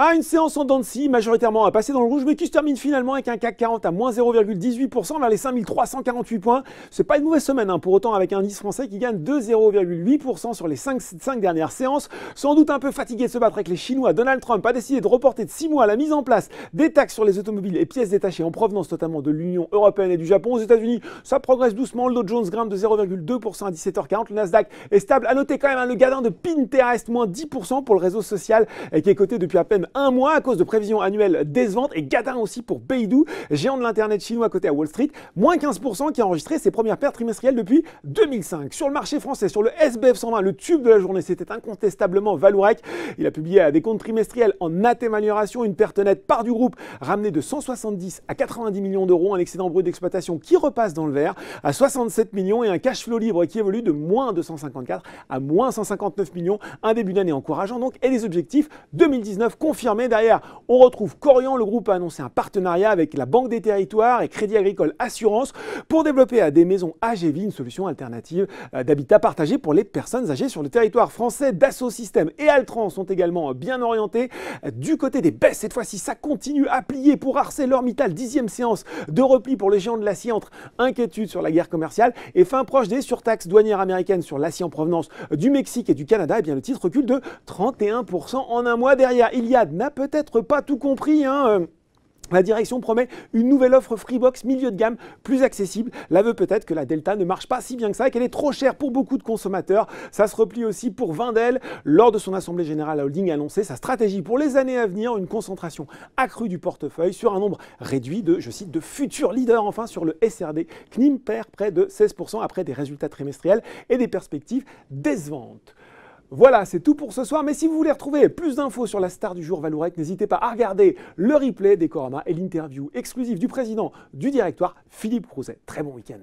Ah, une séance en dents majoritairement à passer dans le rouge, mais qui se termine finalement avec un CAC 40 à moins 0,18% vers les 5348 points. C'est pas une mauvaise semaine, hein, pour autant, avec un indice français qui gagne de sur les 5, dernières séances. Sans doute un peu fatigué de se battre avec les Chinois, Donald Trump a décidé de reporter de 6 mois la mise en place des taxes sur les automobiles et pièces détachées en provenance notamment de l'Union Européenne et du Japon. Aux États-Unis, ça progresse doucement. Le Dow Jones grimpe de 0,2% à 17h40. Le Nasdaq est stable. À noter quand même hein, le gadin de Pinterest, moins 10% pour le réseau social et qui est coté depuis à peine un mois à cause de prévisions annuelles décevantes et gadin aussi pour Beidou, géant de l'internet chinois à côté à Wall Street, moins 15% qui a enregistré ses premières pertes trimestrielles depuis 2005. Sur le marché français, sur le SBF 120, le tube de la journée, c'était incontestablement Valourec. Il a publié des comptes trimestriels en nette une perte nette par du groupe ramenée de 170 à 90 millions d'euros, un excédent brut d'exploitation qui repasse dans le vert à 67 millions et un cash flow libre qui évolue de moins 254 à moins 159 millions, un début d'année encourageant donc et les objectifs 2019 confirmés confirmé derrière. On retrouve Corian, le groupe a annoncé un partenariat avec la Banque des Territoires et Crédit Agricole Assurance pour développer à euh, des maisons âgées-vie une solution alternative euh, d'habitat partagé pour les personnes âgées sur le territoire français. Dassault Systèmes et Altran sont également euh, bien orientés du côté des baisses. Cette fois-ci, ça continue à plier pour ArcelorMittal, dixième séance de repli pour les géants de l'acier entre inquiétudes sur la guerre commerciale et fin proche des surtaxes douanières américaines sur l'acier en provenance du Mexique et du Canada. Et eh bien, le titre recule de 31% en un mois. Derrière, il y a n'a peut-être pas tout compris. Hein, euh. la direction promet une nouvelle offre Freebox milieu de gamme plus accessible. L'aveu peut-être que la Delta ne marche pas si bien que ça et qu'elle est trop chère pour beaucoup de consommateurs. Ça se replie aussi pour Vindel. Lors de son assemblée générale, la holding a annoncé sa stratégie pour les années à venir, une concentration accrue du portefeuille sur un nombre réduit de, je cite, de futurs leaders. Enfin, sur le SRD, CNIM perd près de 16% après des résultats trimestriels et des perspectives décevantes. Voilà, c'est tout pour ce soir, mais si vous voulez retrouver plus d'infos sur la star du jour Valourec, n'hésitez pas à regarder le replay des Corona et l'interview exclusive du président du directoire, Philippe Crouzet. Très bon week-end.